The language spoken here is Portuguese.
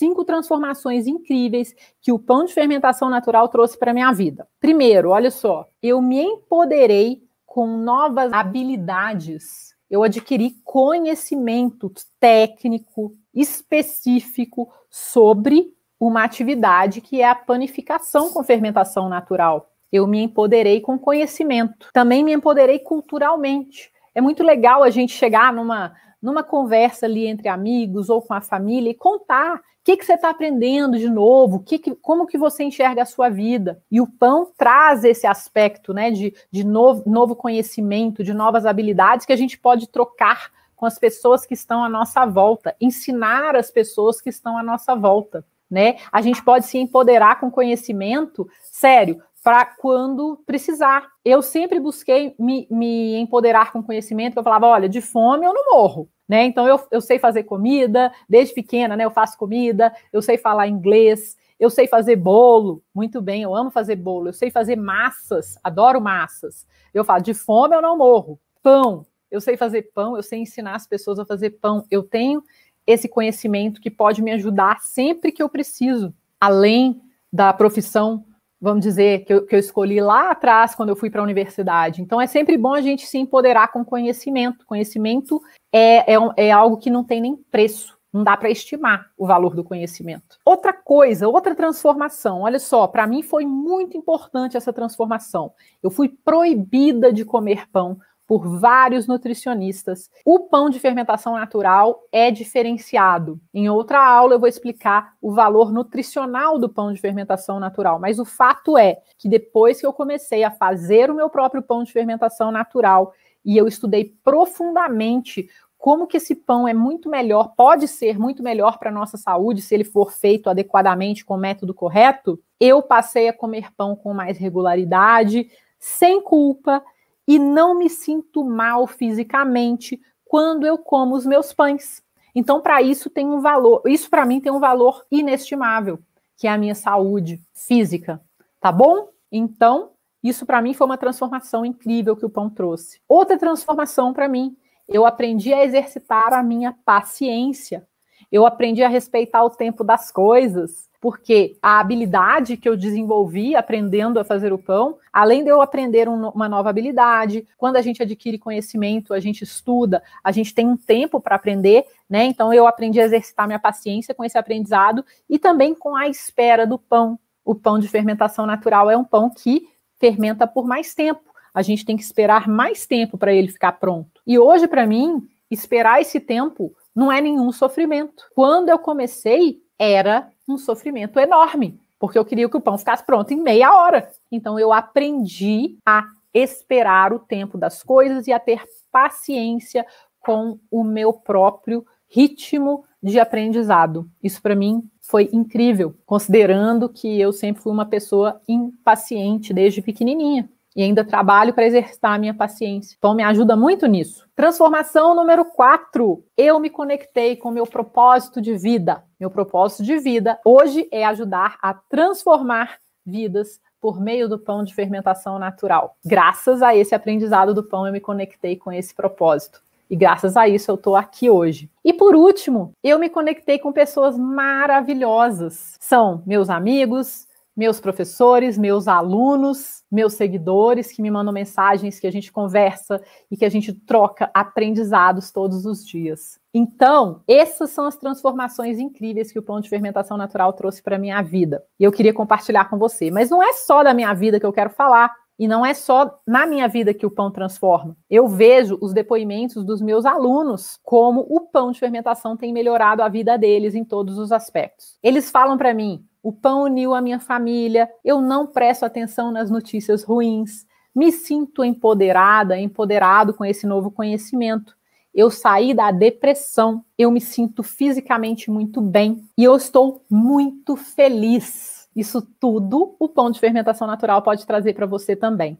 cinco transformações incríveis que o pão de fermentação natural trouxe para minha vida. Primeiro, olha só, eu me empoderei com novas habilidades. Eu adquiri conhecimento técnico específico sobre uma atividade que é a panificação com fermentação natural. Eu me empoderei com conhecimento. Também me empoderei culturalmente. É muito legal a gente chegar numa, numa conversa ali entre amigos ou com a família e contar que, que você está aprendendo de novo? Que que, como que você enxerga a sua vida? E o pão traz esse aspecto né, de, de novo, novo conhecimento, de novas habilidades que a gente pode trocar com as pessoas que estão à nossa volta, ensinar as pessoas que estão à nossa volta. Né? A gente pode se empoderar com conhecimento, sério, para quando precisar. Eu sempre busquei me, me empoderar com conhecimento, eu falava, olha, de fome eu não morro, né? Então, eu, eu sei fazer comida, desde pequena, né? Eu faço comida, eu sei falar inglês, eu sei fazer bolo, muito bem, eu amo fazer bolo, eu sei fazer massas, adoro massas. Eu falo, de fome eu não morro. Pão, eu sei fazer pão, eu sei ensinar as pessoas a fazer pão. Eu tenho esse conhecimento que pode me ajudar sempre que eu preciso, além da profissão, vamos dizer, que eu, que eu escolhi lá atrás quando eu fui para a universidade. Então é sempre bom a gente se empoderar com conhecimento. Conhecimento é, é, é algo que não tem nem preço. Não dá para estimar o valor do conhecimento. Outra coisa, outra transformação. Olha só, para mim foi muito importante essa transformação. Eu fui proibida de comer pão por vários nutricionistas. O pão de fermentação natural é diferenciado. Em outra aula eu vou explicar o valor nutricional do pão de fermentação natural, mas o fato é que depois que eu comecei a fazer o meu próprio pão de fermentação natural, e eu estudei profundamente como que esse pão é muito melhor, pode ser muito melhor para a nossa saúde se ele for feito adequadamente com o método correto, eu passei a comer pão com mais regularidade, sem culpa e não me sinto mal fisicamente quando eu como os meus pães. Então, para isso tem um valor, isso para mim tem um valor inestimável, que é a minha saúde física, tá bom? Então, isso para mim foi uma transformação incrível que o pão trouxe. Outra transformação para mim, eu aprendi a exercitar a minha paciência. Eu aprendi a respeitar o tempo das coisas, porque a habilidade que eu desenvolvi aprendendo a fazer o pão, além de eu aprender um, uma nova habilidade, quando a gente adquire conhecimento, a gente estuda, a gente tem um tempo para aprender, né? Então eu aprendi a exercitar minha paciência com esse aprendizado e também com a espera do pão. O pão de fermentação natural é um pão que fermenta por mais tempo. A gente tem que esperar mais tempo para ele ficar pronto. E hoje, para mim, esperar esse tempo não é nenhum sofrimento. Quando eu comecei, era um sofrimento enorme, porque eu queria que o pão ficasse pronto em meia hora. Então eu aprendi a esperar o tempo das coisas e a ter paciência com o meu próprio ritmo de aprendizado. Isso para mim foi incrível, considerando que eu sempre fui uma pessoa impaciente desde pequenininha e ainda trabalho para exercitar a minha paciência. Então me ajuda muito nisso. Transformação número 4. Eu me conectei com meu propósito de vida. Meu propósito de vida hoje é ajudar a transformar vidas por meio do pão de fermentação natural. Graças a esse aprendizado do pão eu me conectei com esse propósito. E graças a isso eu estou aqui hoje. E por último, eu me conectei com pessoas maravilhosas. São meus amigos, meus professores, meus alunos, meus seguidores que me mandam mensagens, que a gente conversa e que a gente troca aprendizados todos os dias. Então, essas são as transformações incríveis que o pão de fermentação natural trouxe para minha vida. E eu queria compartilhar com você, mas não é só da minha vida que eu quero falar. E não é só na minha vida que o pão transforma. Eu vejo os depoimentos dos meus alunos como o pão de fermentação tem melhorado a vida deles em todos os aspectos. Eles falam para mim: o pão uniu a minha família, eu não presto atenção nas notícias ruins, me sinto empoderada, empoderado com esse novo conhecimento. Eu saí da depressão, eu me sinto fisicamente muito bem e eu estou muito feliz. Isso tudo o pão de fermentação natural pode trazer para você também.